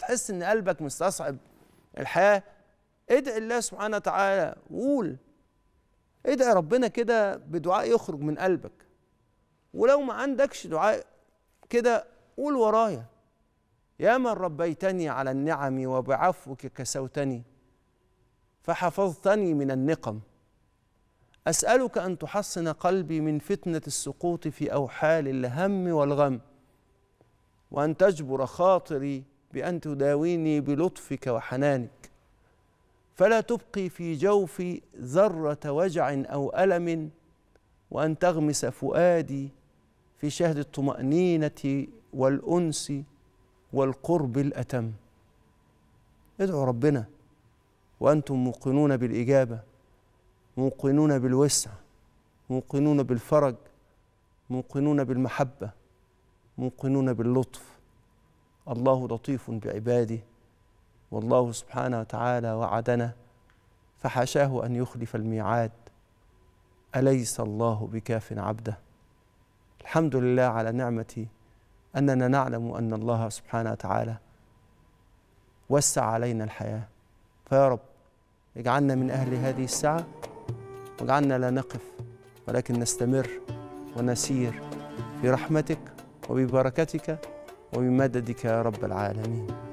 بتحس ان قلبك مستصعب الحياه ادعي الله سبحانه وتعالى وقول ادعي ربنا كده بدعاء يخرج من قلبك ولو ما عندكش دعاء كده قول ورايا يا من ربيتني على النعم وبعفوك كسوتني فحفظتني من النقم اسالك ان تحصن قلبي من فتنه السقوط في اوحال الهم والغم وان تجبر خاطري بأن تداويني بلطفك وحنانك فلا تبقي في جوفي ذرة وجع أو ألم وأن تغمس فؤادي في شهد الطمأنينة والأنس والقرب الأتم ادعوا ربنا وأنتم موقنون بالإجابة موقنون بالوسع موقنون بالفرج موقنون بالمحبة موقنون باللطف الله لطيف بعباده والله سبحانه وتعالى وعدنا فحاشاه ان يخلف الميعاد اليس الله بكاف عبده الحمد لله على نعمه اننا نعلم ان الله سبحانه وتعالى وسع علينا الحياه فيا رب اجعلنا من اهل هذه السعه واجعلنا لا نقف ولكن نستمر ونسير في رحمتك وببركتك وبمددك يا رب العالمين